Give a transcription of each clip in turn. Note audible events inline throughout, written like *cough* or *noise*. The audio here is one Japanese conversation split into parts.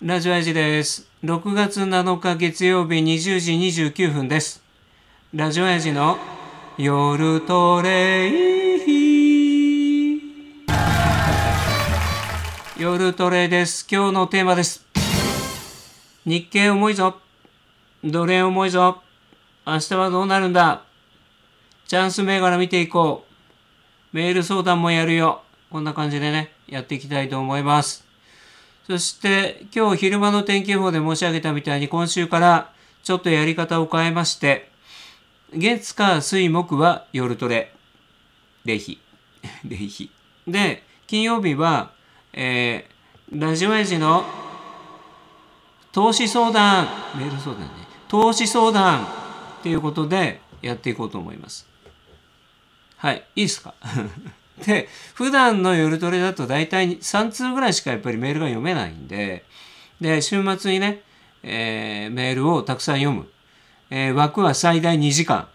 ラジオイジです。6月7日月曜日20時29分です。ラジオイジの夜トレイ夜トレです。今日のテーマです。日経重いぞ。奴隷重いぞ。明日はどうなるんだチャンス銘柄見ていこう。メール相談もやるよ。こんな感じでね、やっていきたいと思います。そして今日昼間の天気予報で申し上げたみたいに今週からちょっとやり方を変えまして、月火水木は夜トレ。礼儀礼儀で、金曜日は、えー、ラジオエジの投資相談、メール相談ね、投資相談っていうことでやっていこうと思います。はい、いいですか *laughs* で、普段の夜トレだと大体3通ぐらいしかやっぱりメールが読めないんで、で、週末にね、えー、メールをたくさん読む。えー、枠は最大2時間。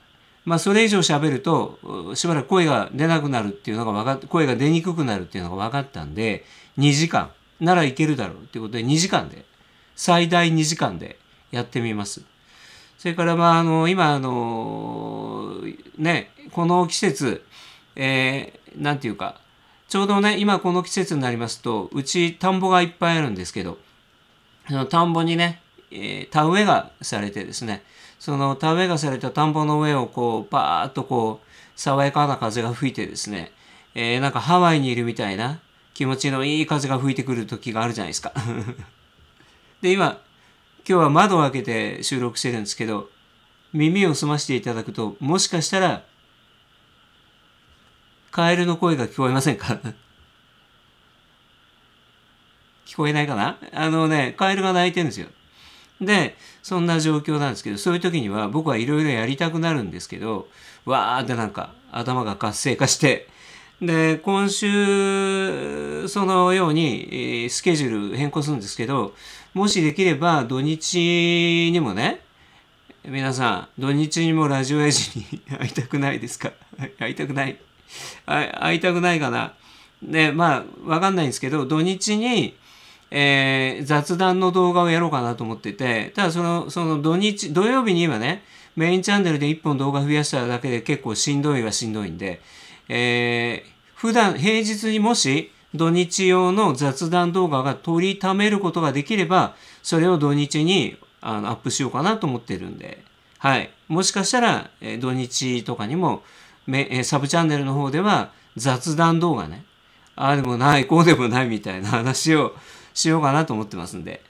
まあ、それ以上喋ると、しばらく声が出なくなるっていうのが分かっ、声が出にくくなるっていうのが分かったんで、2時間ならいけるだろうっていうことで、2時間で、最大2時間でやってみます。それから、まあ、あの、今、あの、ね、この季節、えー、んていうかちょうどね今この季節になりますとうち田んぼがいっぱいあるんですけどその田んぼにね、えー、田植えがされてですねその田植えがされた田んぼの上をこうバーッとこう爽やかな風が吹いてですね、えー、なんかハワイにいるみたいな気持ちのいい風が吹いてくる時があるじゃないですか *laughs* で今今日は窓を開けて収録してるんですけど耳を澄ましていただくともしかしたらカエルの声が聞こえませんか *laughs* 聞こえないかなあのね、カエルが鳴いてるんですよ。で、そんな状況なんですけど、そういう時には僕はいろいろやりたくなるんですけど、わーってなんか頭が活性化して、で、今週、そのようにスケジュール変更するんですけど、もしできれば土日にもね、皆さん、土日にもラジオエジに *laughs* 会いたくないですか *laughs* 会いたくない会いたくないかな。で、まあ、わかんないんですけど、土日に、えー、雑談の動画をやろうかなと思ってて、ただその、その土日、土曜日に今ね、メインチャンネルで1本動画増やしただけで結構しんどいはしんどいんで、えー、普段、平日にもし土日用の雑談動画が取りためることができれば、それを土日にあのアップしようかなと思ってるんで、はい。もしかしたら、えー、土日とかにも、サブチャンネルの方では雑談動画ね、ああでもない、こうでもないみたいな話をしようかなと思ってますんで。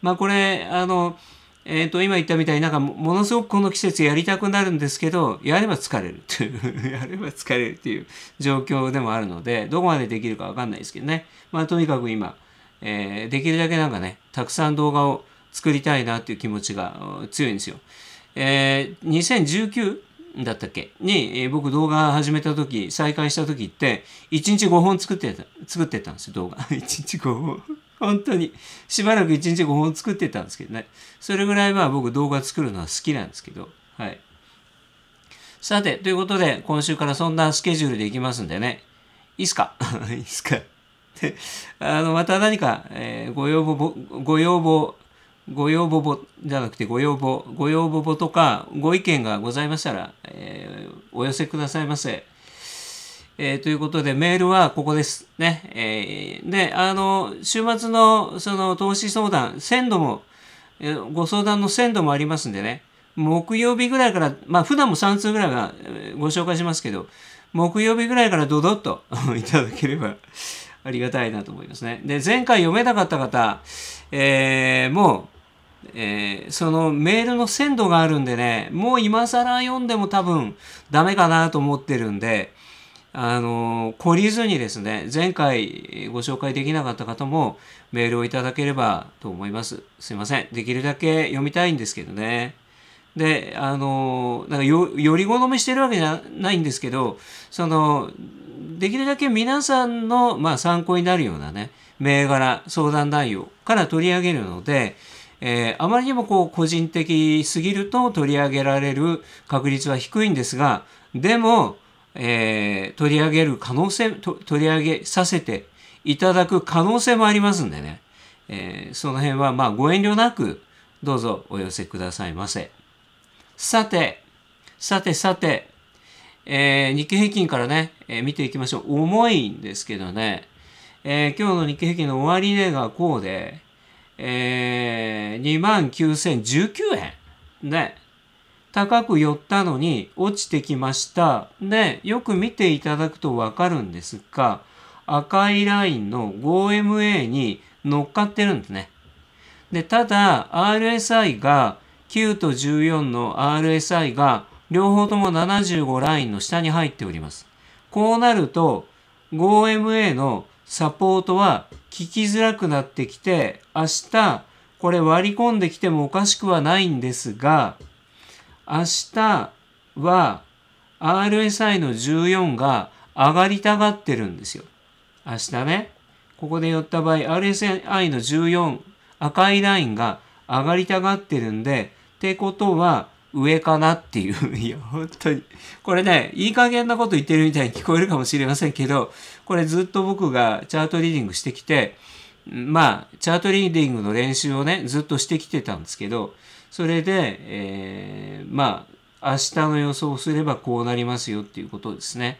まあこれ、あの、えっ、ー、と、今言ったみたいになんかものすごくこの季節やりたくなるんですけど、やれば疲れるっていうやれば疲れるっていう状況でもあるので、どこまでできるかわかんないですけどね。まあとにかく今、えー、できるだけなんかね、たくさん動画を作りたいなっていう気持ちが強いんですよ。えー、2019だったっけに、えー、僕動画始めた時、再開した時って、1日5本作ってた、作ってたんですよ、動画。1 *laughs* 日5本。本当に。しばらく1日5本作ってたんですけどね。それぐらいまあ僕動画作るのは好きなんですけど。はい。さて、ということで、今週からそんなスケジュールでいきますんでね。いいっすか *laughs* いいっすか *laughs* で、あの、また何か、えー、ご要望、ご要望、ご要望ぼじゃなくてご要望、ご要望ぼとかご意見がございましたら、えー、お寄せくださいませ。えー、ということで、メールはここです。ね。えー、で、あの、週末のその投資相談、鮮度も、えー、ご相談の鮮度もありますんでね。木曜日ぐらいから、まあ普段も3通ぐらいがご紹介しますけど、木曜日ぐらいからドドッと *laughs* いただければありがたいなと思いますね。で、前回読めなかった方、えー、もう、えー、そのメールの鮮度があるんでね、もう今更読んでも多分ダメかなと思ってるんで、あの、懲りずにですね、前回ご紹介できなかった方もメールをいただければと思います。すいません。できるだけ読みたいんですけどね。で、あの、なんかよ、より好みしてるわけじゃないんですけど、その、できるだけ皆さんの、まあ、参考になるようなね、銘柄、相談内容から取り上げるので、えー、あまりにもこう個人的すぎると取り上げられる確率は低いんですが、でも、えー、取り上げる可能性取り上げさせていただく可能性もありますんでね、えー、その辺はまあご遠慮なくどうぞお寄せくださいませ。さて、さてさて、えー、日経平均からね、えー、見ていきましょう。重いんですけどね、えー、今日の日経平均の終値がこうで、えー、2万9019円。ね。高く寄ったのに落ちてきました。で、よく見ていただくとわかるんですが、赤いラインの 5MA に乗っかってるんですね。で、ただ RSI が9と14の RSI が両方とも75ラインの下に入っております。こうなると 5MA のサポートは聞きづらくなってきて、明日これ割り込んできてもおかしくはないんですが、明日は RSI の14が上がりたがってるんですよ。明日ね、ここで寄った場合、RSI の14、赤いラインが上がりたがってるんで、ってことは上かなっていう。いや、本当に。これね、いい加減なこと言ってるみたいに聞こえるかもしれませんけど、これずっと僕がチャートリーディングしてきて、まあ、チャートリーディングの練習をね、ずっとしてきてたんですけど、それで、えー、まあ、明日の予想をすればこうなりますよっていうことですね。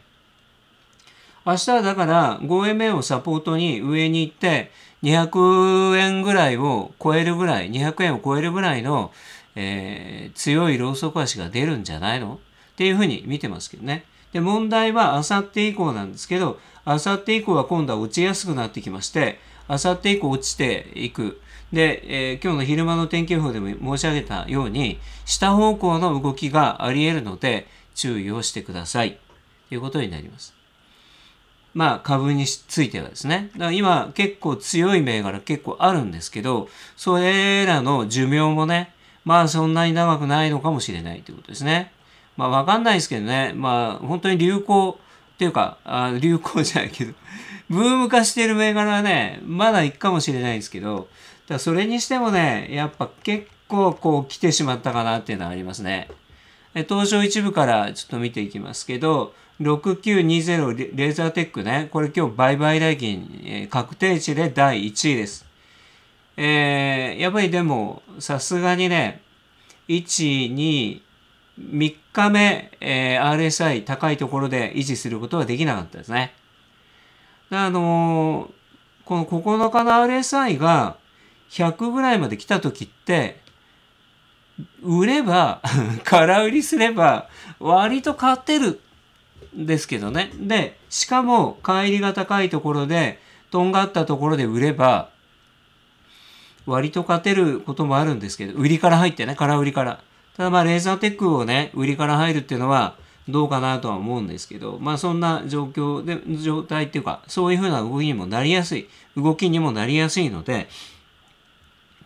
明日はだから 5MA をサポートに上に行って200円ぐらいを超えるぐらい、200円を超えるぐらいの、えー、強いローソク足が出るんじゃないのっていうふうに見てますけどね。で、問題はあさって以降なんですけど、あさって以降は今度は落ちやすくなってきまして、あさって以降落ちていく。で、えー、今日の昼間の天気予報でも申し上げたように、下方向の動きがあり得るので、注意をしてください。ということになります。まあ、株についてはですね。だから今、結構強い銘柄結構あるんですけど、それらの寿命もね、まあそんなに長くないのかもしれないということですね。まあ、わかんないですけどね。まあ、本当に流行っていうか、あ流行じゃないけどブーム化してる銘柄はね、まだいくかもしれないですけど、だそれにしてもね、やっぱ結構こう来てしまったかなっていうのはありますね。東証一部からちょっと見ていきますけど、6920レーザーテックね、これ今日売買代金、えー、確定値で第1位です。えー、やっぱりでも、さすがにね、1、2、3日目、えー、RSI 高いところで維持することはできなかったですね。あのー、この9日の RSI が100ぐらいまで来た時って、売れば *laughs* 空売りすれば、割と勝てるんですけどね。で、しかも、帰りが高いところで、とんがったところで売れば、割と勝てることもあるんですけど、売りから入ってね、空売りから。ただまあ、レーザーテックをね、売りから入るっていうのは、どうかなとは思うんですけど、まあそんな状況で、状態っていうか、そういうふうな動きにもなりやすい、動きにもなりやすいので、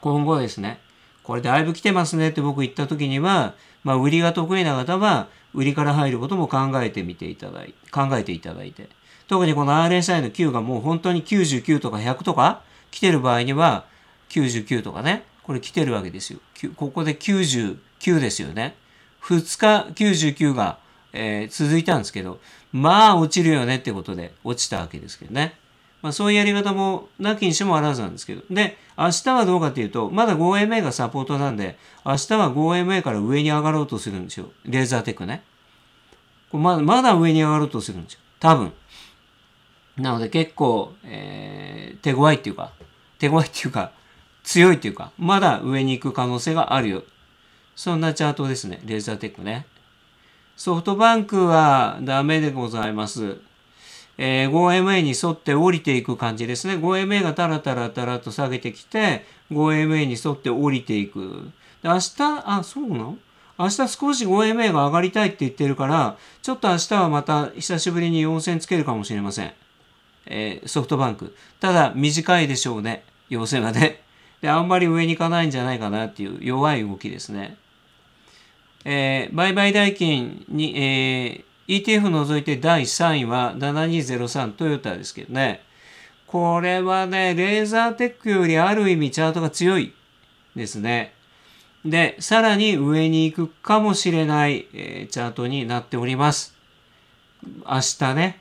今後ですね、これだいぶ来てますねって僕言った時には、まあ売りが得意な方は、売りから入ることも考えてみていただいて、考えていただいて、特にこの RSI の9がもう本当に99とか100とか来てる場合には、99とかね、これ来てるわけですよ。ここで99ですよね。2日99が、えー、続いたんですけど、まあ落ちるよねってことで落ちたわけですけどね。まあそういうやり方もなきにしもあらずなんですけど。で、明日はどうかっていうと、まだ 5MA がサポートなんで、明日は 5MA から上に上がろうとするんですよ。レーザーテックね。これまだまだ上に上がろうとするんですよ。多分。なので結構、えー、手強いっていうか、手強いっていうか、強いというか、まだ上に行く可能性があるよ。そんなチャートですね。レーザーテックね。ソフトバンクはダメでございます。えー、5MA に沿って降りていく感じですね。5MA がタラタラタラと下げてきて、5MA に沿って降りていく。で明日、あ、そうなの明日少し 5MA が上がりたいって言ってるから、ちょっと明日はまた久しぶりに4000つけるかもしれません。えー、ソフトバンク。ただ、短いでしょうね。要請がね。で、あんまり上に行かないんじゃないかなっていう弱い動きですね。えー、売買代金に、えー、ETF 除いて第3位は7203トヨタですけどね。これはね、レーザーテックよりある意味チャートが強いですね。で、さらに上に行くかもしれない、えー、チャートになっております。明日ね。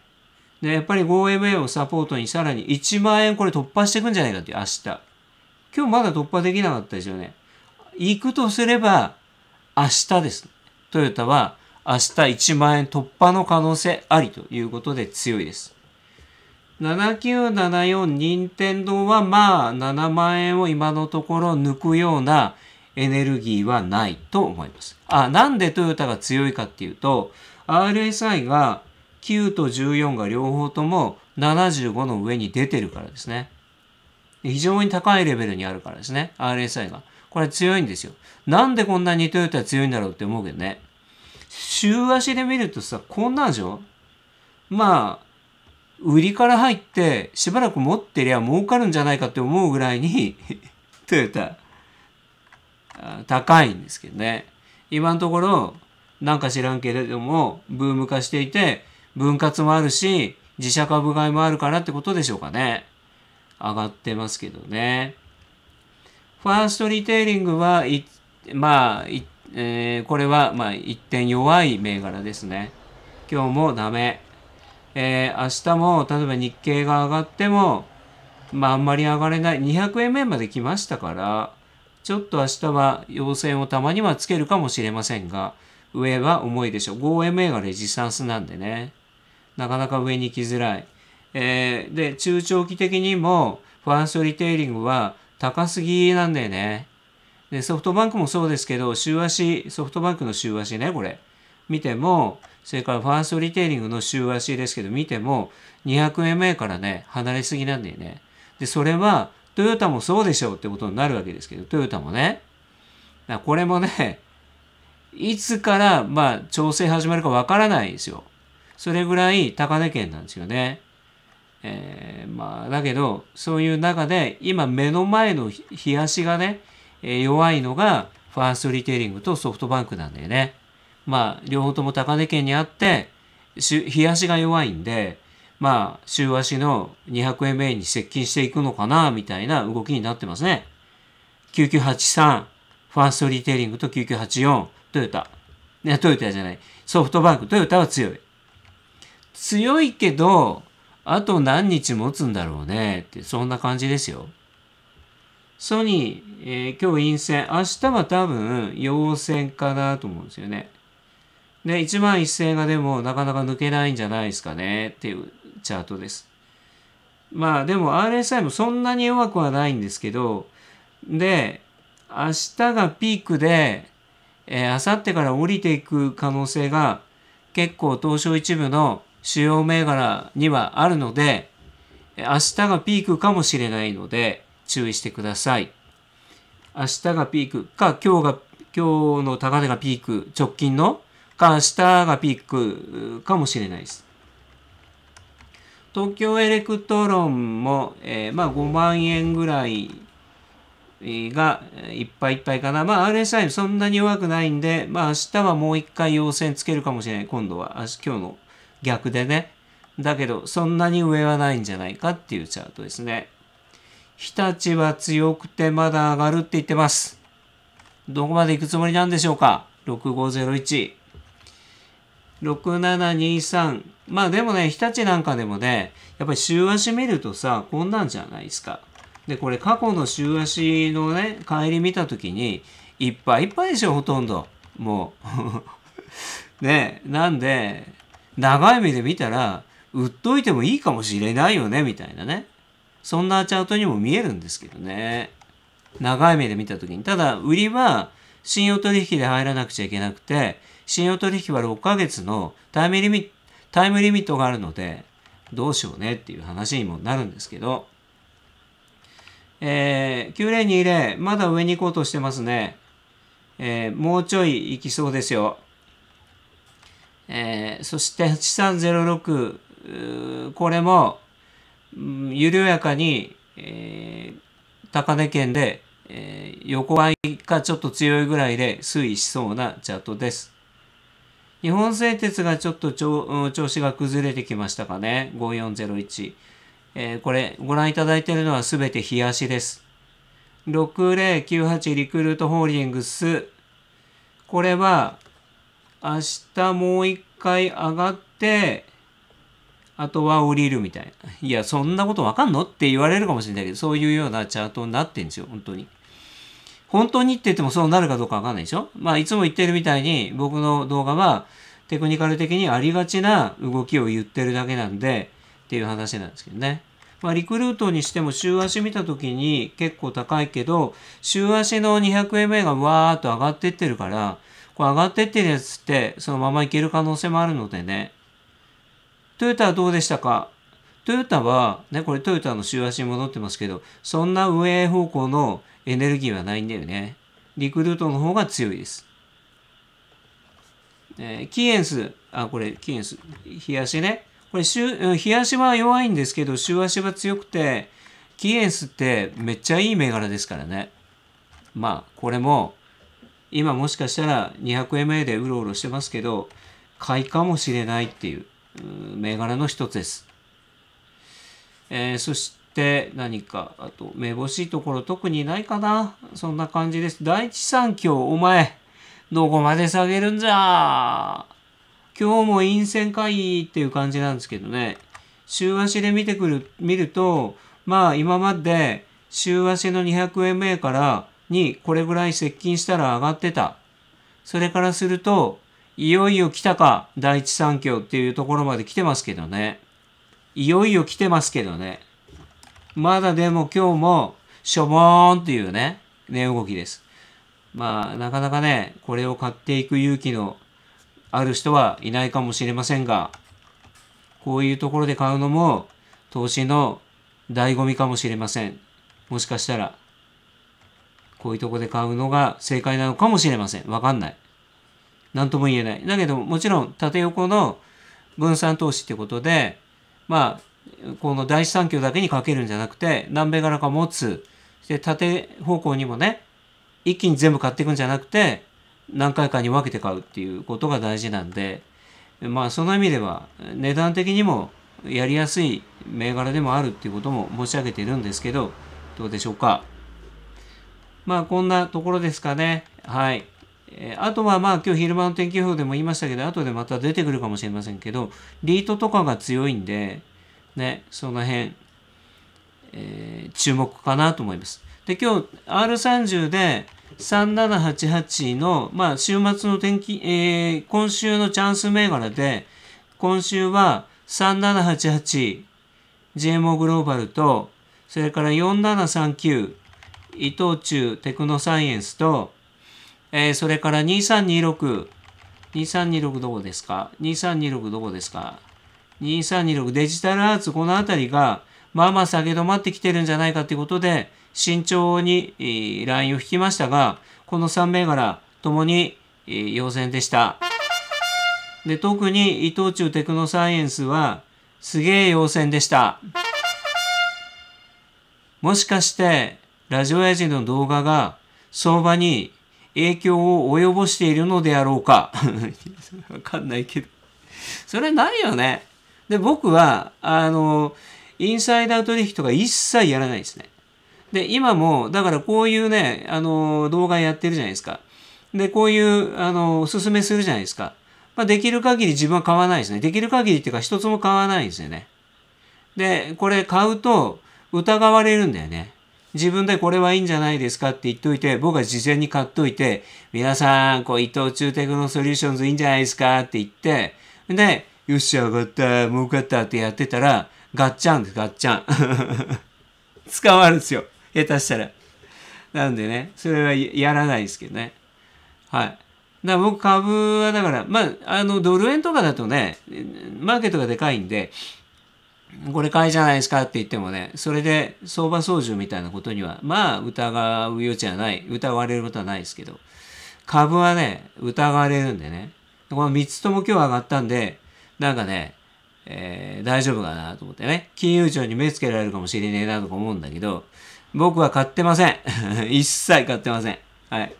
で、やっぱり 5MA をサポートにさらに1万円これ突破していくんじゃないかっていう明日。今日まだ突破できなかったですよね。行くとすれば、明日です、トヨタは明日1万円突破の可能性ありということで強いです。7974任天堂はまあ7万円を今のところ抜くようなエネルギーはないと思います。あ、なんでトヨタが強いかっていうと、RSI が9と14が両方とも75の上に出てるからですね。非常に高いレベルにあるからですね。RSI が。これ強いんですよ。なんでこんなにトヨタ強いんだろうって思うけどね。週足で見るとさ、こんなんでしょまあ、売りから入ってしばらく持ってりゃ儲かるんじゃないかって思うぐらいに *laughs* トヨタ、高いんですけどね。今のところ、なんか知らんけれども、ブーム化していて、分割もあるし、自社株買いもあるからってことでしょうかね。上がってますけどね。ファーストリテイリングは、まあ、えー、これは、まあ、一点弱い銘柄ですね。今日もダメ。えー、明日も、例えば日経が上がっても、まあ、あんまり上がれない。200円目まで来ましたから、ちょっと明日は陽線をたまにはつけるかもしれませんが、上は重いでしょう。5円銘柄レジスタンスなんでね。なかなか上に行きづらい。えー、で、中長期的にも、ファーストリテイリングは高すぎなんだよね。で、ソフトバンクもそうですけど、週足、ソフトバンクの週足ね、これ。見ても、それからファーストリテイリングの週足ですけど、見ても、200円前からね、離れすぎなんだよね。で、それは、トヨタもそうでしょうってことになるわけですけど、トヨタもね。だこれもね、いつから、まあ、調整始まるかわからないですよ。それぐらい高値圏なんですよね。えー、まあだけどそういう中で今目の前の日足がね、えー、弱いのがファーストリテイリングとソフトバンクなんだよね。まあ両方とも高値圏にあって日足が弱いんでまあ週足の200円目に接近していくのかなみたいな動きになってますね。9983ファーストリテイリングと9984トヨタ。ね、トヨタじゃない。ソフトバンク、トヨタは強い。強いけど、あと何日持つんだろうねって、そんな感じですよ。ソニー、えー、今日陰線、明日は多分陽線かなと思うんですよね。で、1万1000がでもなかなか抜けないんじゃないですかねっていうチャートです。まあでも RSI もそんなに弱くはないんですけど、で、明日がピークで、えー、明後日から降りていく可能性が結構東証一部の主要銘柄にはあるので、明日がピークかもしれないので注意してください。明日がピークか、今日が、今日の高値がピーク、直近のか、明日がピークかもしれないです。東京エレクトロンも、えー、まあ5万円ぐらいがいっぱいいっぱいかな。まあ RSI そんなに弱くないんで、まあ明日はもう一回陽線つけるかもしれない。今度は、今日の逆でね。だけど、そんなに上はないんじゃないかっていうチャートですね。日立は強くてまだ上がるって言ってます。どこまで行くつもりなんでしょうか ?6501。6723。まあでもね、日立なんかでもね、やっぱり週足見るとさ、こんなんじゃないですか。で、これ過去の週足のね、帰り見たときに、いっぱいいっぱいでしょ、ほとんど。もう。*laughs* ねなんで、長い目で見たら売っといてもいいかもしれないよねみたいなねそんなチャートにも見えるんですけどね長い目で見た時にただ売りは信用取引で入らなくちゃいけなくて信用取引は6ヶ月のタイムリミットタイムリミットがあるのでどうしようねっていう話にもなるんですけどえー、9020まだ上に行こうとしてますねえー、もうちょい行きそうですよえー、そして8306これも、うん、緩やかに、えー、高値圏で、えー、横合いかちょっと強いぐらいで推移しそうなチャートです。日本製鉄がちょっと調子が崩れてきましたかね。5401。えー、これ、ご覧いただいているのはすべて冷やしです。6098リクルートホールディングス。これは、明日もう一回上がって、あとは降りるみたいな。いや、そんなことわかんのって言われるかもしれないけど、そういうようなチャートになってんですよ、本当に。本当にって言ってもそうなるかどうかわかんないでしょまあ、いつも言ってるみたいに、僕の動画はテクニカル的にありがちな動きを言ってるだけなんで、っていう話なんですけどね。まあ、リクルートにしても週足見た時に結構高いけど、週足の200円目がわーっと上がってってるから、こう上がってってるやつってそのままいける可能性もあるのでねトヨタはどうでしたかトヨタは、ね、これトヨタの週足に戻ってますけど、そんな上方向のエネルギーはないんだよね。リクルートの方が強いです。えー、キーエンス、あ、これ、キーエンス、日足ね。これ、週、日足は弱いんですけど、週足は強くて、キーエンスってめっちゃいい銘柄ですからね。まあ、これも、今もしかしたら2 0 0円 a でうろうろしてますけど、買いかもしれないっていう銘柄の一つです。えー、そして何か、あと、目ぼしいところ特にないかなそんな感じです。第一三共、お前、どこまで下げるんじゃ今日も陰線会っていう感じなんですけどね。週足で見てくる、見ると、まあ今まで週足の200円目からにこれぐらい接近したら上がってた。それからすると、いよいよ来たか、第一三共っていうところまで来てますけどね。いよいよ来てますけどね。まだでも今日も、しょぼーんっていうね、値動きです。まあ、なかなかね、これを買っていく勇気のある人はいないかもしれませんが、こういうところで買うのも、投資の醍醐味かもしれません。もしかしたら。こういうとこで買うのが正解なのかもしれません。わかんない。何とも言えない。だけど、もちろん縦横の分散投資ってことで、まあ、この第一三共だけにかけるんじゃなくて、南米柄か持つ。で、縦方向にもね、一気に全部買っていくんじゃなくて、何回かに分けて買うっていうことが大事なんで、まあ、その意味では、値段的にもやりやすい銘柄でもあるっていうことも申し上げているんですけど、どうでしょうか。まあこんなところですかね。はい。えあとはまあ今日昼間の天気予報でも言いましたけど、後でまた出てくるかもしれませんけど、リートとかが強いんで、ね、その辺、えー、注目かなと思います。で、今日 R30 で3788の、まあ週末の天気、えー、今週のチャンス銘柄で、今週は3788、j m o グローバルと、それから4739、伊藤忠テクノサイエンスと、えー、それから2326、2326どこですか ?2326 どこですか ?2326 デジタルアーツこの辺りが、まあまあ下げ止まってきてるんじゃないかということで、慎重にラインを引きましたが、この3銘柄ともに陽線でした。で、特に伊藤忠テクノサイエンスは、すげえ陽線でした。もしかして、ラジオヤジの動画が相場に影響を及ぼしているのであろうか。*laughs* わかんないけど。それないよね。で、僕は、あの、インサイダー取引とか一切やらないですね。で、今も、だからこういうね、あの、動画やってるじゃないですか。で、こういう、あの、おすすめするじゃないですか。まあ、できる限り自分は買わないですね。できる限りっていうか、一つも買わないんですよね。で、これ買うと疑われるんだよね。自分でこれはいいんじゃないですかって言っといて、僕は事前に買っといて、皆さん、こう、伊藤忠テクノソリューションズいいんじゃないですかって言って、で、よっしゃ、上がった、儲かったってやってたら、ガッチャンです、ガッチャン。*laughs* 捕まるんですよ。下手したら。なんでね、それはやらないですけどね。はい。だ僕株はだから、まあ、あの、ドル円とかだとね、マーケットがでかいんで、これ買いじゃないですかって言ってもね、それで相場操縦みたいなことには、まあ疑う余地はない、疑われることはないですけど、株はね、疑われるんでね、この3つとも今日上がったんで、なんかね、えー、大丈夫かなと思ってね、金融庁に目つけられるかもしれねえなとか思うんだけど、僕は買ってません。*laughs* 一切買ってません。はい。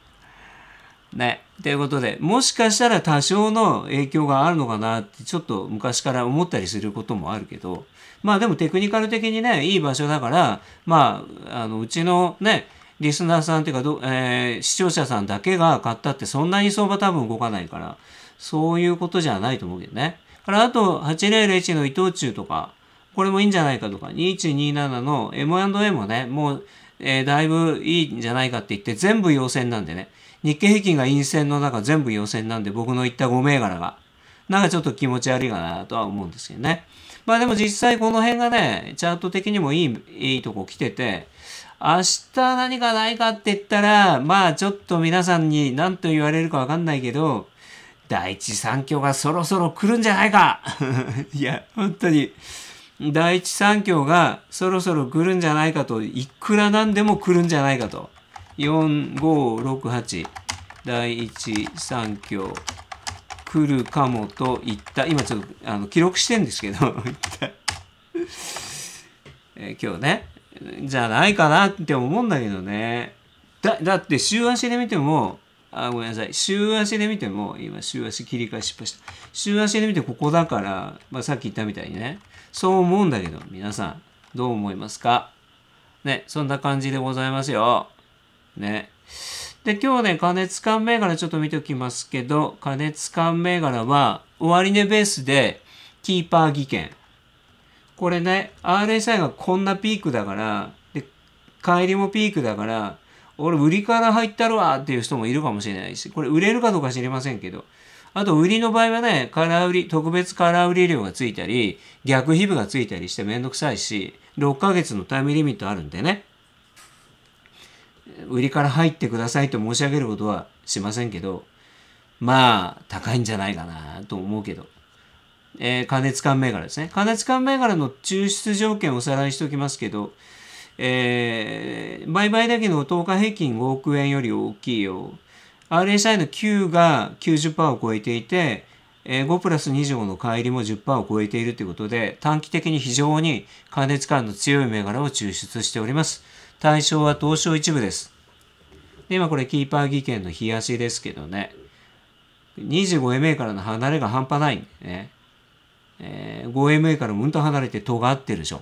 ね。ということで、もしかしたら多少の影響があるのかなって、ちょっと昔から思ったりすることもあるけど、まあでもテクニカル的にね、いい場所だから、まあ、あの、うちのね、リスナーさんっていうかど、えー、視聴者さんだけが買ったってそんなに相場多分動かないから、そういうことじゃないと思うけどね。からあと、8001の伊藤忠とか、これもいいんじゃないかとか、2127の M&A もね、もう、えー、だいぶいいんじゃないかって言って、全部陽線なんでね。日経平均が陰線の中全部陽線なんで、僕の言った5銘柄が。なんかちょっと気持ち悪いかなとは思うんですけどね。まあでも実際この辺がね、チャート的にもいい、いいとこ来てて、明日何かないかって言ったら、まあちょっと皆さんに何と言われるかわかんないけど、第一三共がそろそろ来るんじゃないか *laughs* いや、本当に。第一三共がそろそろ来るんじゃないかと、いくらなんでも来るんじゃないかと。4、5、6、8。第一三共来るかもと言った。今ちょっとあの記録してんですけど、*laughs* え今日ね、じゃないかなって思うんだけどね。だ、だって週足で見ても、あ、ごめんなさい。週足で見ても、今週足切り替え失敗した。週足で見てここだから、まあ、さっき言ったみたいにね、そう思うんだけど、皆さん、どう思いますかね、そんな感じでございますよ。ね。で、今日ね、加熱管銘柄ちょっと見ておきますけど、加熱管銘柄は、終値ベースで、キーパー技研。これね、RSI がこんなピークだから、で、帰りもピークだから、俺売りから入ったるわっていう人もいるかもしれないし、これ売れるかどうか知りませんけど、あと売りの場合はね、空売り、特別空売り量がついたり、逆皮膚がついたりしてめんどくさいし、6ヶ月のタイムリミットあるんでね。売りから入ってくださいと申し上げることはしませんけど、まあ、高いんじゃないかなと思うけど。えー、加熱感銘柄ですね。加熱感銘柄の抽出条件をおさらいしておきますけど、えー、売買だけの10日平均5億円より大きいよ。RSI の9が90%を超えていて、え5プラス2乗の乖離も10%を超えているということで、短期的に非常に加熱感の強い銘柄を抽出しております。対象は東証一部です。で、今これキーパー技研の冷やしですけどね、25MA からの離れが半端ないんでね。えー、5MA からうんと離れて尖ってるでしょ。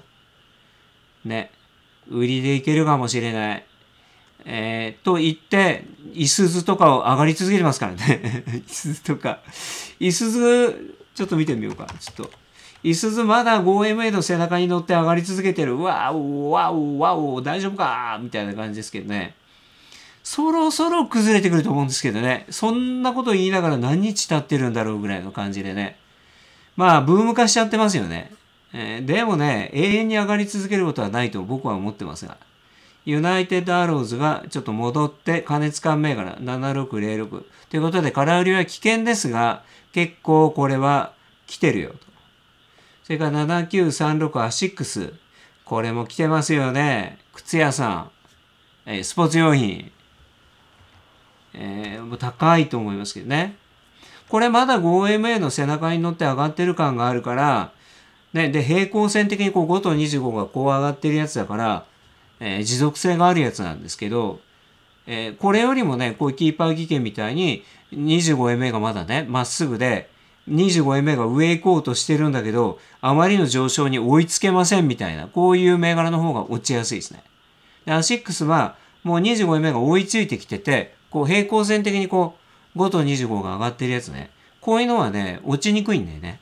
ね。売りでいけるかもしれない。えー、と言って、いすずとかを上がり続けてますからね。いすずとか。いすず、ちょっと見てみようか。ちょっと。いすずまだ 5MA の背中に乗って上がり続けてる。わおわおわお大丈夫かみたいな感じですけどね。そろそろ崩れてくると思うんですけどね。そんなこと言いながら何日経ってるんだろうぐらいの感じでね。まあ、ブーム化しちゃってますよね。えー、でもね、永遠に上がり続けることはないと僕は思ってますが。ユナイテッドアローズがちょっと戻って加熱感銘柄7606。ということで、空売りは危険ですが、結構これは来てるよと。それから7936アシックス。これも来てますよね。靴屋さん。えー、スポーツ用品。えー、もう高いと思いますけどね。これまだ 5MA の背中に乗って上がってる感があるから、ね、で、平行線的にこう5と25がこう上がってるやつだから、えー、持続性があるやつなんですけど、えー、これよりもね、こういうキーパー技研みたいに 25MA がまだね、まっすぐで、25円目が上行こうとしてるんだけど、あまりの上昇に追いつけませんみたいな、こういう銘柄の方が落ちやすいですね。で、アシックスは、もう25円目が追いついてきてて、こう平行線的にこう、5と25が上がってるやつね。こういうのはね、落ちにくいんだよね。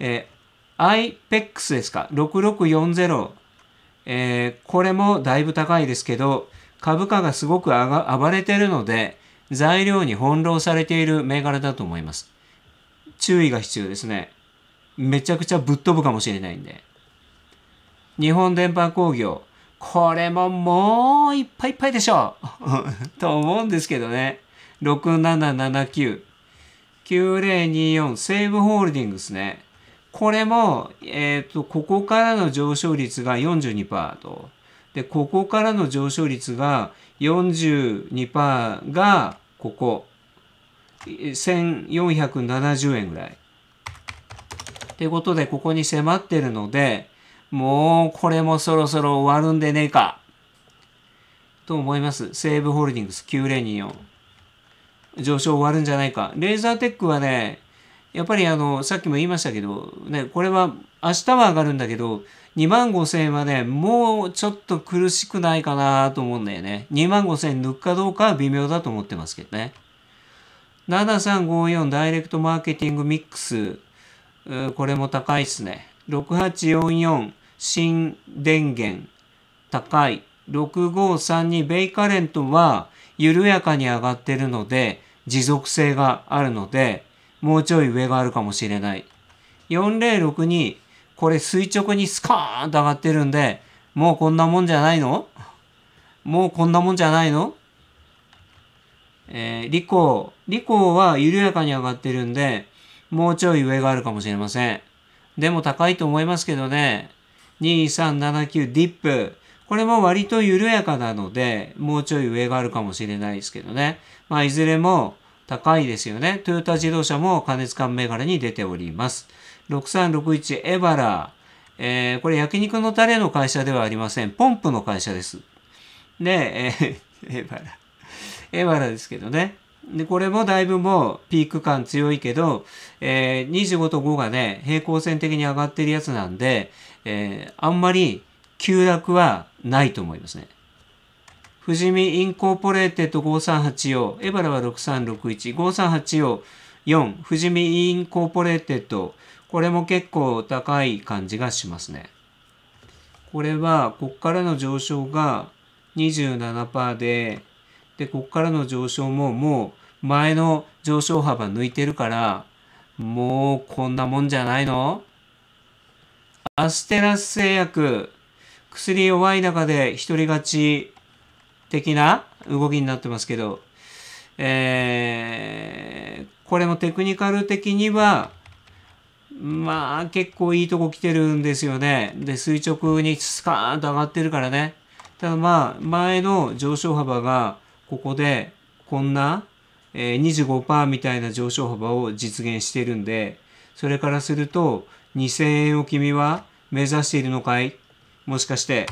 えー、IPEX ですか、6640。えー、これもだいぶ高いですけど、株価がすごくが暴れてるので、材料に翻弄されている銘柄だと思います。注意が必要ですね。めちゃくちゃぶっ飛ぶかもしれないんで。日本電波工業。これももういっぱいいっぱいでしょ *laughs* と思うんですけどね。6779。9024西武ホールディングスね。これも、えっ、ー、と、ここからの上昇率が42%と。で、ここからの上昇率が42%がここ、1470円ぐらい。ってことで、ここに迫ってるので、もうこれもそろそろ終わるんでねえか。と思います。西武ホールディングス9 0 2 4。上昇終わるんじゃないか。レーザーテックはね、やっぱりあの、さっきも言いましたけど、ね、これは明日は上がるんだけど、2万5千円はね、もうちょっと苦しくないかなと思うんだよね。2万5千円抜くかどうかは微妙だと思ってますけどね。7354ダイレクトマーケティングミックス。これも高いっすね。6844新電源高い。6532ベイカレントは緩やかに上がってるので持続性があるのでもうちょい上があるかもしれない。4062これ垂直にスカーンと上がってるんで、もうこんなもんじゃないのもうこんなもんじゃないのえー、リコー。リコーは緩やかに上がってるんで、もうちょい上があるかもしれません。でも高いと思いますけどね。2379ディップ。これも割と緩やかなので、もうちょい上があるかもしれないですけどね。まあ、いずれも、高いですよね。トヨタ自動車も加熱感銘柄に出ております。6361エバラ、えー、これ焼肉のタレの会社ではありません。ポンプの会社です。で、えー、*laughs* エバラ。エバラですけどね。で、これもだいぶもうピーク感強いけど、えー、25と5がね、平行線的に上がってるやつなんで、えー、あんまり急落はないと思いますね。富士見インコーポレーテッド5384、エバラは6361、5384、4、富士見インコーポレーテッド。これも結構高い感じがしますね。これは、こっからの上昇が27%で、で、こっからの上昇ももう前の上昇幅抜いてるから、もうこんなもんじゃないのアステラス製薬、薬弱い中で一人勝ち的な動きになってますけど、えー、これもテクニカル的には、まあ結構いいとこ来てるんですよね。で、垂直にスカーンと上がってるからね。ただまあ、前の上昇幅が、ここで、こんな、え25%みたいな上昇幅を実現してるんで、それからすると、2000円を君は目指しているのかいもしかして。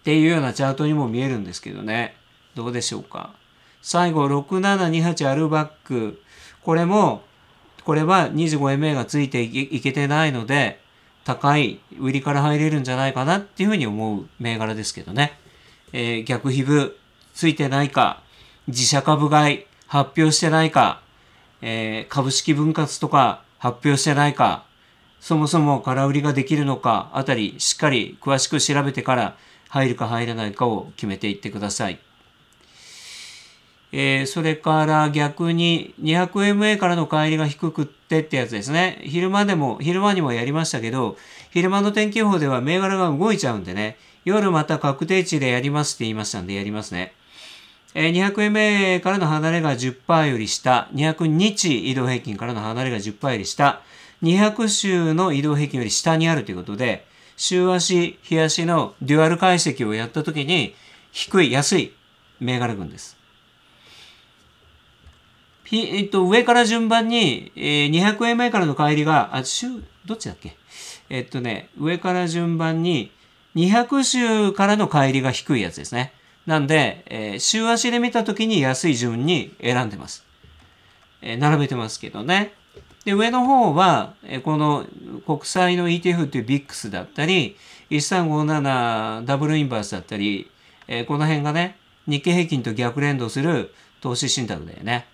っていうようなチャートにも見えるんですけどね。どうでしょうか。最後、6728アルバック。これも、これは 25MA がついていけてないので、高い売りから入れるんじゃないかなっていうふうに思う銘柄ですけどね。えー、逆皮膚ついてないか、自社株買い発表してないか、えー、株式分割とか発表してないか、そもそも空売りができるのかあたりしっかり詳しく調べてから入るか入らないかを決めていってください。えー、それから逆に 200MA からの帰りが低くってってやつですね。昼間でも、昼間にもやりましたけど、昼間の天気予報では銘柄が動いちゃうんでね、夜また確定値でやりますって言いましたんでやりますね。えー、200MA からの離れが10%より下、200日移動平均からの離れが10%より下、200週の移動平均より下にあるということで、週足、日足のデュアル解析をやったときに、低い、安い銘柄群です。えっと、上から順番に、えー、200円前からの帰りが、あ、週、どっちだっけえっとね、上から順番に、200週からの帰りが低いやつですね。なんで、えー、週足で見たときに安い順に選んでます。えー、並べてますけどね。で、上の方は、この国債の ETF っていう VIX だったり、1357ダブルインバースだったり、えこの辺がね、日経平均と逆連動する投資信託だよね。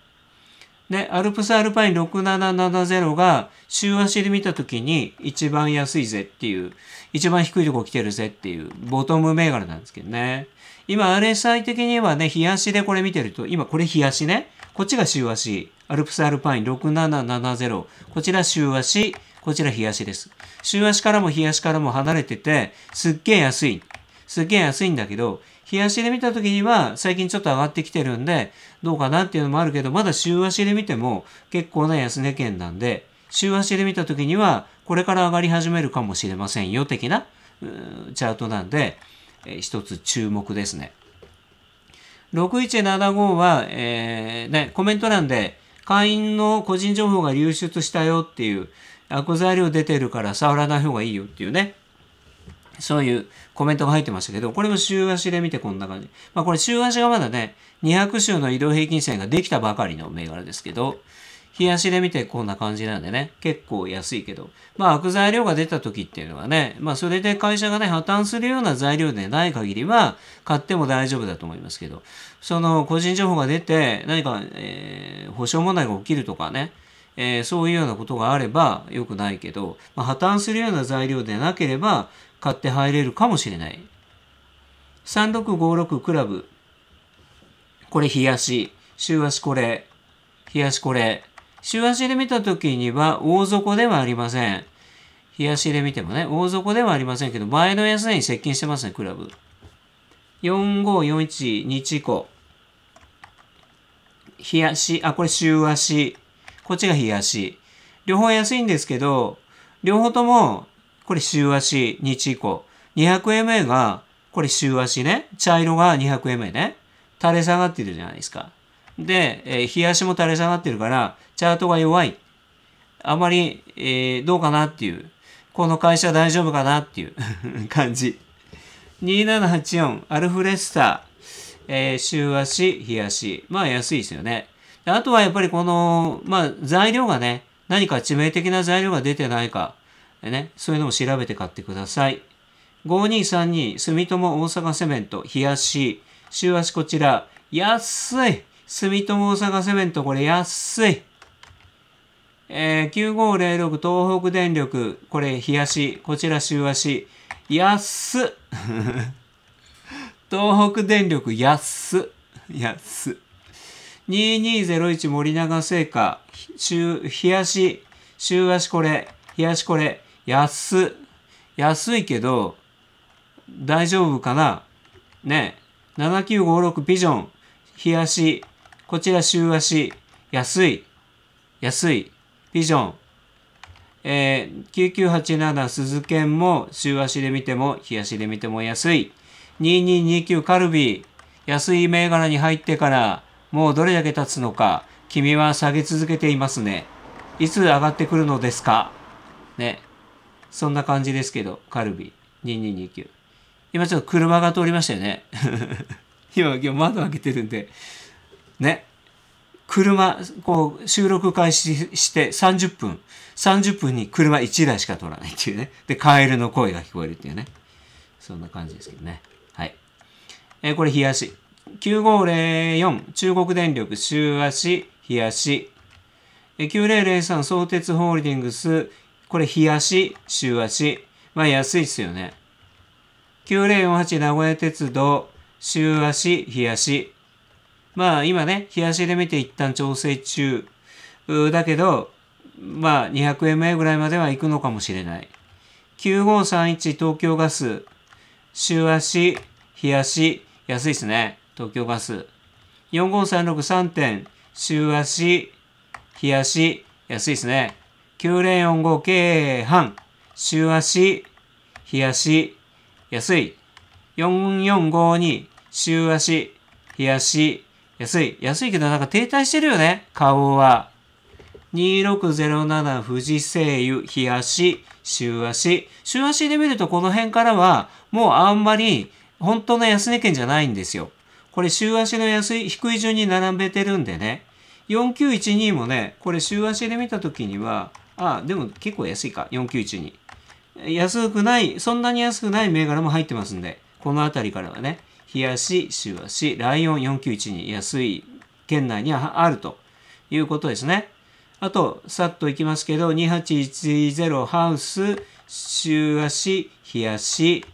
で、アルプスアルパイン6770が週足で見たときに一番安いぜっていう、一番低いとこ来てるぜっていうボトム銘柄なんですけどね。今 RSI 的にはね、日足でこれ見てると、今これ日足ね。こっちが週足、アルプスアルパイン6770、こちら週足、こちら日足です。週足からも日足からも離れてて、すっげえ安い。すっげえ安いんだけど、日足で見た時には最近ちょっと上がってきてるんで、どうかなっていうのもあるけど、まだ週足で見ても結構な安値圏なんで、週足で見た時にはこれから上がり始めるかもしれませんよ的なチャートなんで、えー、一つ注目ですね。6175は、えー、ね、コメント欄で会員の個人情報が流出したよっていう、悪材料出てるから触らない方がいいよっていうね、そういうコメントが入ってましたけど、これも週足で見てこんな感じ。まあこれ週足がまだね、200週の移動平均線ができたばかりの銘柄ですけど、冷やしで見てこんな感じなんでね、結構安いけど、まあ悪材料が出た時っていうのはね、まあそれで会社がね、破綻するような材料でない限りは、買っても大丈夫だと思いますけど、その個人情報が出て、何か、えー、保証問題が起きるとかね、えー、そういうようなことがあれば良くないけど、まあ、破綻するような材料でなければ買って入れるかもしれない。3656クラブ。これ、冷やし。週足これ。冷やしこれ。週足で見た時には大底ではありません。日足で見てもね、大底ではありませんけど、前の安値に接近してますね、クラブ。4541日以降。日足、あ、これ週足。こっちが日足。両方安いんですけど、両方とも、これ週足、日以降。200MA が、これ週足ね。茶色が 200MA ね。垂れ下がってるじゃないですか。で、えー、冷やしも垂れ下がってるから、チャートが弱い。あまり、えー、どうかなっていう。この会社大丈夫かなっていう *laughs* 感じ。2784、アルフレッサー、えー、週足、日足。まあ安いですよね。あとはやっぱりこの、まあ材料がね、何か致命的な材料が出てないか、ね、そういうのも調べて買ってください。5232、住友大阪セメント、日足、週足こちら、安い住友大阪セメント、これ安い。えー、9506東北電力、これ冷やし、こちら週足。安っ *laughs* 東北電力安っ安っ2201森永製菓、週、冷やし、週足これ、冷やしこれ、安っ安いけど、大丈夫かなね。7956ビジョン、冷やし、こちら週足、安い、安い、ビジョン、えー、9987鈴剣も週足で見ても、日足で見ても安い。2229カルビー、安い銘柄に入ってからもうどれだけ経つのか、君は下げ続けていますね。いつ上がってくるのですかね。そんな感じですけど、カルビー2229。今ちょっと車が通りましたよね。*laughs* 今、今窓開けてるんで、ね、車、こう、収録開始して30分、30分に車1台しか取らないっていうね。で、カエルの声が聞こえるっていうね。そんな感じですけどね。はい。えー、これ、冷やし。9504、中国電力、週足、冷やし。え9003、相鉄ホールディングス、これ、冷やし、週足。まあ、安いっすよね。9048、名古屋鉄道、週足、冷やし。まあ今ね、冷やしで見て一旦調整中。だけど、まあ200円前ぐらいまでは行くのかもしれない。9531東京ガス。週足、や足、安いですね。東京ガス。45363点、週足、や足、安いですね。9045京半、週足、や足、安い。4452、週足、日足、安い。安いけどなんか停滞してるよね。顔は。2607富士西油、日足、週足。週足で見るとこの辺からは、もうあんまり本当の安値圏じゃないんですよ。これ週足の安い、低い順に並べてるんでね。4912もね、これ週足で見たときには、あ、でも結構安いか。4912。安くない、そんなに安くない銘柄も入ってますんで。この辺りからはね。冷やし、週足、ライオン491に安い県内にはあるということですね。あと、さっといきますけど、2810ハウス、週足、冷やし、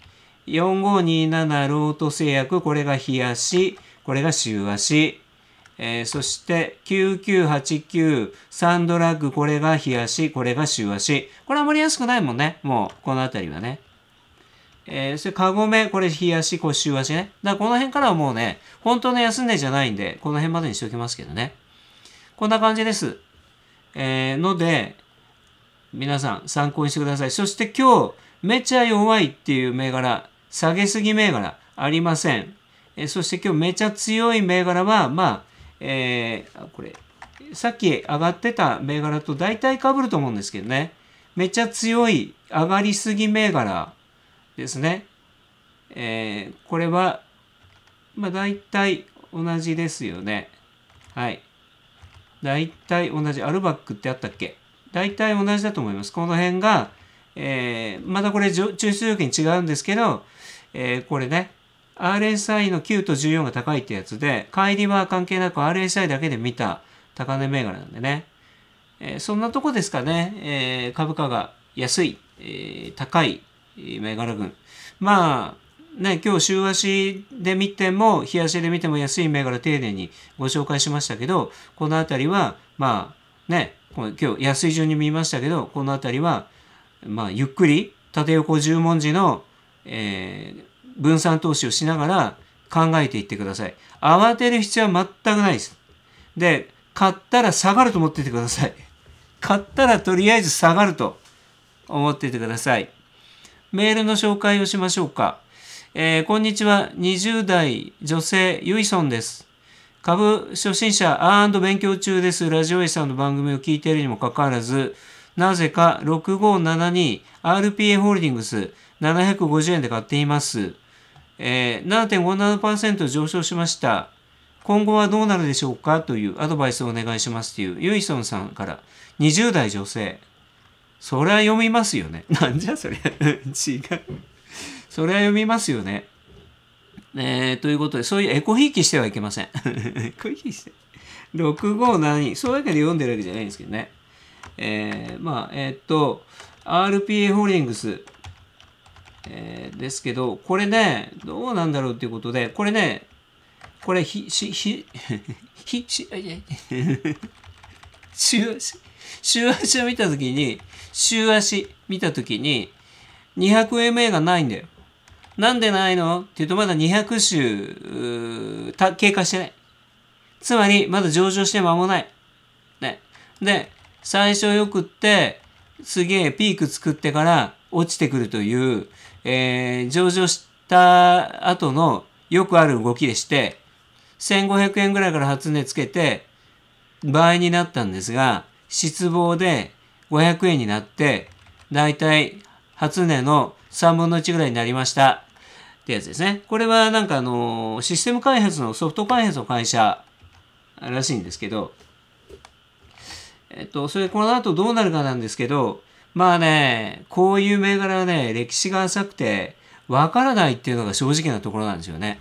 4527ロート製薬、これが冷やし、これが週足。えー、そして、9989サンドラッグ、これが冷やし、これが週足。これあまり安くないもんね。もう、このあたりはね。えー、それ、かごめ、これ、冷やし、腰足ね。だから、この辺からはもうね、本当の安値じゃないんで、この辺までにしておきますけどね。こんな感じです。えー、ので、皆さん参考にしてください。そして今日、めちゃ弱いっていう銘柄、下げすぎ銘柄ありません。えー、そして今日めちゃ強い銘柄は、まあ、えー、これ、さっき上がってた銘柄と大体被ると思うんですけどね。めちゃ強い上がりすぎ銘柄ですね。えー、これは、まあ、大体同じですよね。はい。大体同じ。アルバックってあったっけ大体同じだと思います。この辺が、えー、またこれ抽出条件違うんですけど、えー、これね、RSI の9と14が高いってやつで、乖離は関係なく RSI だけで見た高値銘柄なんでね。えー、そんなとこですかね、え株価が安い、え高い銘柄群。まあ、ね、今日週足で見ても、日足で見ても安い銘柄丁寧にご紹介しましたけど、この辺りは、まあ、ね、今日安い順に見ましたけど、この辺りは、まあ、ゆっくり縦横十文字の、えー、分散投資をしながら考えていってください。慌てる必要は全くないです。で、買ったら下がると思っててください。買ったらとりあえず下がると思っててください。メールの紹介をしましょうか。えー、こんにちは。20代女性ゆいそんです。株初心者勉強中です。ラジオイさんの番組を聞いているにもかかわらず、なぜか 6572RPA ホールディングス750円で買っています。えー、7.57%上昇しました。今後はどうなるでしょうかというアドバイスをお願いしますというユイソンさんから20代女性。それは読みますよね。*laughs* なんじゃそりゃ。*laughs* 違う。それは読みますよね。えー、ということで、そういうエコひいきしてはいけません。エ *laughs* コひいきして。657、そうだけで読んでるわけじゃないんですけどね。えー、まあ、えー、っと、RPA ホーリングス、えー、ですけど、これね、どうなんだろうっていうことで、これね、これ、ひ、し、ひ、ひ、し、ひ、ひ、ひ、ひ、見たひ、ひ、に、週足見た時に 200MA がないんだよ。なんでないのって言うとまだ200週た経過してない。つまりまだ上場して間もない。ね。で、最初よくってすげえピーク作ってから落ちてくるという、えー、上場した後のよくある動きでして、1500円ぐらいから発熱つけて倍になったんですが、失望で500円になって、だいたい初値の3分の1ぐらいになりました。ってやつですね。これはなんかあの、システム開発のソフト開発の会社らしいんですけど、えっと、それこの後どうなるかなんですけど、まあね、こういう銘柄はね、歴史が浅くて、わからないっていうのが正直なところなんですよね。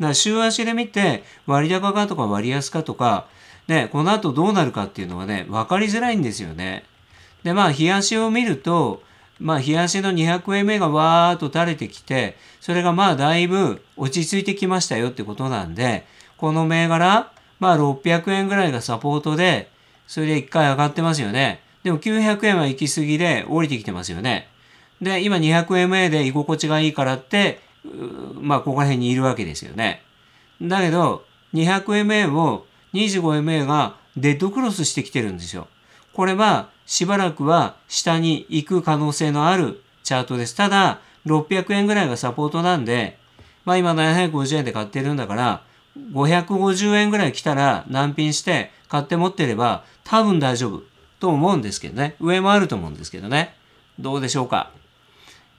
だから週足で見て、割高かとか割安かとか、ね、この後どうなるかっていうのはね、分かりづらいんですよね。でまあ冷やしを見るとまあ冷やしの200円目がわーっと垂れてきてそれがまあだいぶ落ち着いてきましたよってことなんでこの銘柄まあ600円ぐらいがサポートでそれで1回上がってますよねでも900円は行き過ぎで降りてきてますよねで今 200MA で居心地がいいからってまあここら辺にいるわけですよねだけど 200MA を 25MA がデッドクロスしてきてるんですよこれはしばらくは下に行く可能性のあるチャートです。ただ、600円ぐらいがサポートなんで、まあ今750円で買ってるんだから、550円ぐらい来たら難品して買って持ってれば多分大丈夫と思うんですけどね。上もあると思うんですけどね。どうでしょうか。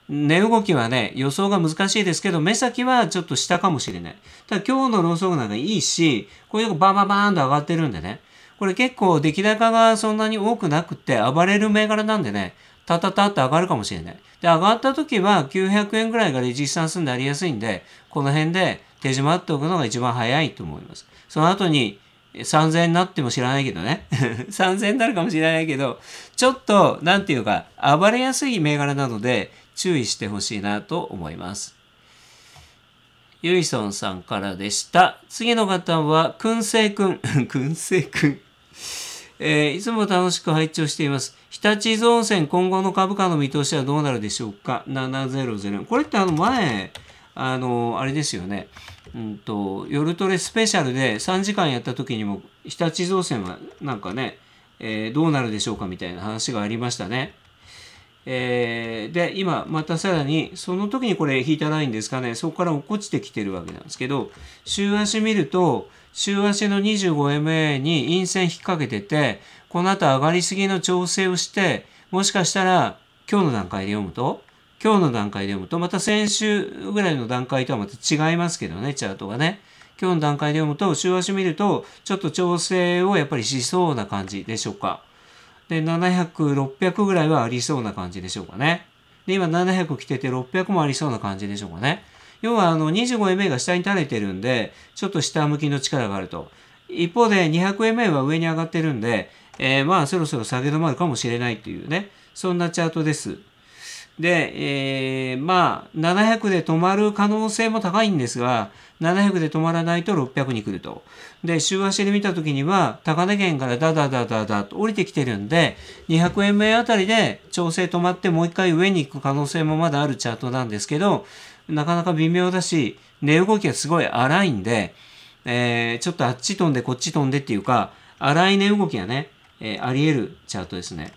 値動きはね、予想が難しいですけど、目先はちょっと下かもしれない。ただ今日のローソクなんかいいし、こういうとこバンババーンと上がってるんでね。これ結構出来高がそんなに多くなくて暴れる銘柄なんでね、たたたって上がるかもしれない。で、上がった時は900円ぐらいがレジスタンスになりやすいんで、この辺で手締まっておくのが一番早いと思います。その後に3000円になっても知らないけどね。3000 *laughs* 円になるかもしれないけど、ちょっと、なんていうか、暴れやすい銘柄なので、注意してほしいなと思います。ユイソンさんからでした。次の方は、くんせいくん。*laughs* くんせいくん。えー、いつも楽しく拝聴しています。日立伊豆温泉、今後の株価の見通しはどうなるでしょうか ?700。これってあの前、あの、あれですよね。うんと、夜トレスペシャルで3時間やった時にも、日立伊豆温泉はなんかね、えー、どうなるでしょうかみたいな話がありましたね。えー、で、今、またさらに、その時にこれ引いたラインですかね、そこから落っこちてきてるわけなんですけど、週足見ると、週足の 25MA に陰線引っ掛けてて、この後上がりすぎの調整をして、もしかしたら今日の段階で読むと、今日の段階で読むと、また先週ぐらいの段階とはまた違いますけどね、チャートがね。今日の段階で読むと、週足見ると、ちょっと調整をやっぱりしそうな感じでしょうか。で、700、600ぐらいはありそうな感じでしょうかね。で、今700来てて600もありそうな感じでしょうかね。要はあの 25MA が下に垂れてるんで、ちょっと下向きの力があると。一方で 200MA は上に上がってるんで、えー、まあそろそろ下げ止まるかもしれないというね、そんなチャートです。で、えー、まあ700で止まる可能性も高いんですが、700で止まらないと600に来ると。で、週足で見た時には、高値圏からダダダダダと降りてきてるんで、200円目あたりで調整止まってもう一回上に行く可能性もまだあるチャートなんですけど、なかなか微妙だし、値動きがすごい荒いんで、えー、ちょっとあっち飛んでこっち飛んでっていうか、荒い値動きがね、えー、あり得るチャートですね。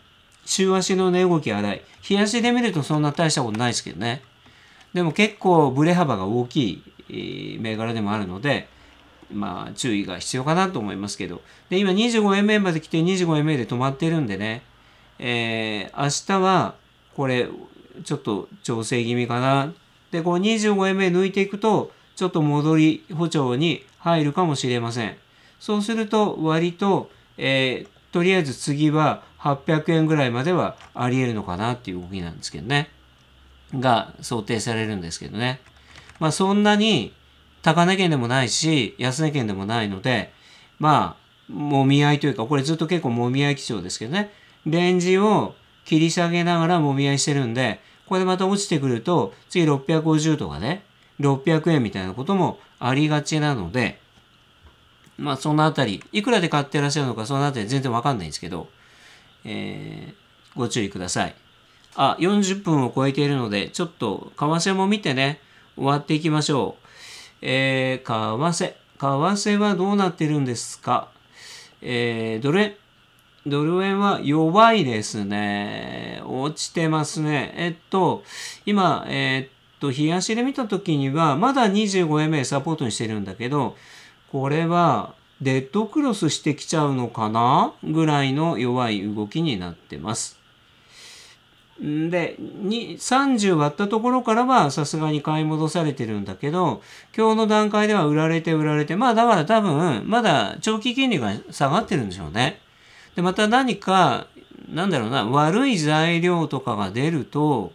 週足の値動き荒い。日足で見るとそんな大したことないですけどね。でも結構ブレ幅が大きい銘柄でもあるので、まあ注意が必要かなと思いますけど。で、今 25MA まで来て 25MA で止まってるんでね、えー、明日はこれちょっと調整気味かなで、この25円目抜いていくと、ちょっと戻り補聴に入るかもしれません。そうすると、割と、えー、とりあえず次は800円ぐらいまではあり得るのかなっていう動きなんですけどね。が想定されるんですけどね。まあそんなに高値圏でもないし、安値圏でもないので、まあ、もみ合いというか、これずっと結構もみ合い基調ですけどね。レンジを切り下げながらもみ合いしてるんで、これでまた落ちてくると、次650とかね、600円みたいなこともありがちなので、まあそのあたり、いくらで買ってらっしゃるのかそのあたり全然わかんないんですけど、えー、ご注意ください。あ、40分を超えているので、ちょっと為替も見てね、終わっていきましょう。えー、為替。為替はどうなってるんですかえー、どれ、ドル円は弱いですね。落ちてますね。えっと、今、えっと、日足で見た時には、まだ25円目サポートにしてるんだけど、これは、デッドクロスしてきちゃうのかなぐらいの弱い動きになってます。で、30割ったところからはさすがに買い戻されてるんだけど、今日の段階では売られて売られて、まあだから多分、まだ長期金利が下がってるんでしょうね。でまた何かなんだろうな悪い材料とかが出ると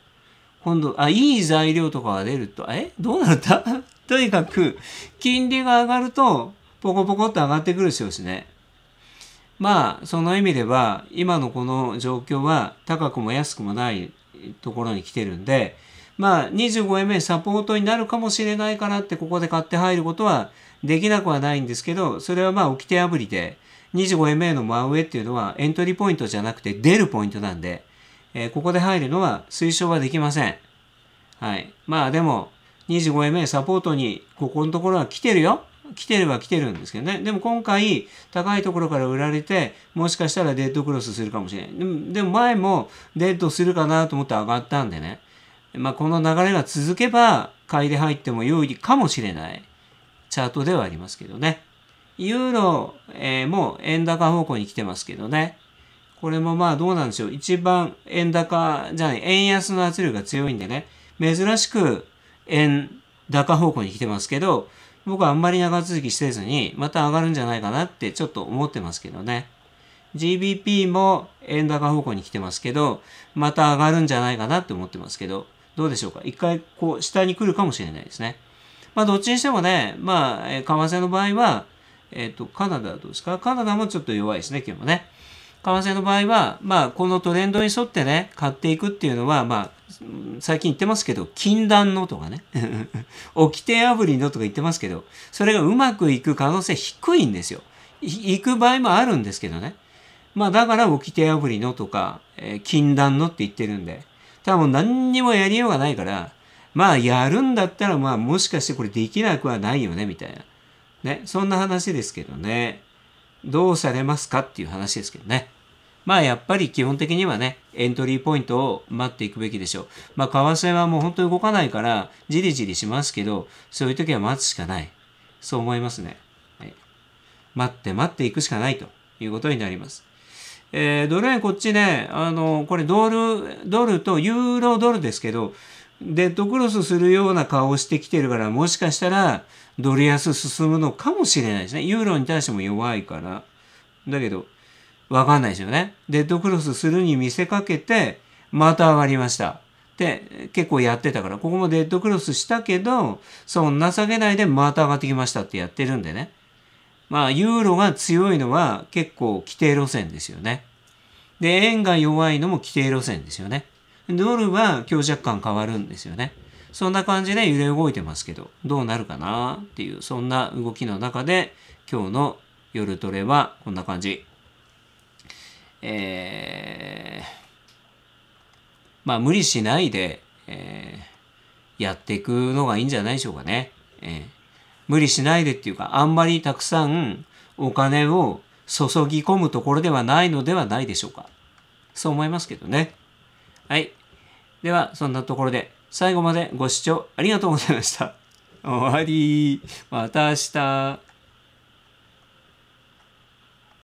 今度あいい材料とかが出るとえどうなった *laughs* とにかく金利が上がるとポコポコっと上がってくるしうしね。まあその意味では今のこの状況は高くも安くもないところに来てるんでまあ 25MA サポートになるかもしれないからってここで買って入ることはできなくはないんですけどそれはまあ起き手破りで 25MA の真上っていうのはエントリーポイントじゃなくて出るポイントなんで、えー、ここで入るのは推奨はできません。はい。まあでも、25MA サポートにここのところは来てるよ。来てれば来てるんですけどね。でも今回、高いところから売られて、もしかしたらデッドクロスするかもしれない。でも前もデッドするかなと思って上がったんでね。まあこの流れが続けば、買いで入っても良いかもしれない。チャートではありますけどね。ユーロ、えー、も円高方向に来てますけどね。これもまあどうなんでしょう。一番円高じゃない、円安の圧力が強いんでね。珍しく円高方向に来てますけど、僕はあんまり長続きせずに、また上がるんじゃないかなってちょっと思ってますけどね。GBP も円高方向に来てますけど、また上がるんじゃないかなって思ってますけど、どうでしょうか。一回こう下に来るかもしれないですね。まあどっちにしてもね、まあ、為替の場合は、えっ、ー、と、カナダはどうですかカナダもちょっと弱いですね、今日もね。為替の場合は、まあ、このトレンドに沿ってね、買っていくっていうのは、まあ、最近言ってますけど、禁断のとかね、掟 *laughs* 破りのとか言ってますけど、それがうまくいく可能性低いんですよ。行く場合もあるんですけどね。まあ、だから掟破りのとか、えー、禁断のって言ってるんで、多分何にもやりようがないから、まあ、やるんだったら、まあ、もしかしてこれできなくはないよね、みたいな。ね、そんな話ですけどね、どうされますかっていう話ですけどね。まあやっぱり基本的にはね、エントリーポイントを待っていくべきでしょう。まあ為替はもう本当に動かないから、じりじりしますけど、そういう時は待つしかない。そう思いますね。はい、待って待っていくしかないということになります。えー、ドル円こっちね、あの、これドル、ドルとユーロドルですけど、デッドクロスするような顔をしてきてるから、もしかしたら、ドル安進むのかもしれないですね。ユーロに対しても弱いから。だけど、わかんないですよね。デッドクロスするに見せかけて、また上がりました。で、結構やってたから、ここもデッドクロスしたけど、そんな下げないでまた上がってきましたってやってるんでね。まあ、ユーロが強いのは結構規定路線ですよね。で、円が弱いのも規定路線ですよね。ドルは強弱感変わるんですよね。そんな感じで揺れ動いてますけど、どうなるかなっていう、そんな動きの中で、今日の夜トレはこんな感じ。えー、まあ無理しないで、えー、やっていくのがいいんじゃないでしょうかね。えー、無理しないでっていうか、あんまりたくさんお金を注ぎ込むところではないのではないでしょうか。そう思いますけどね。はい。では、そんなところで。最後までご視聴ありがとうございました。終わり。また明日。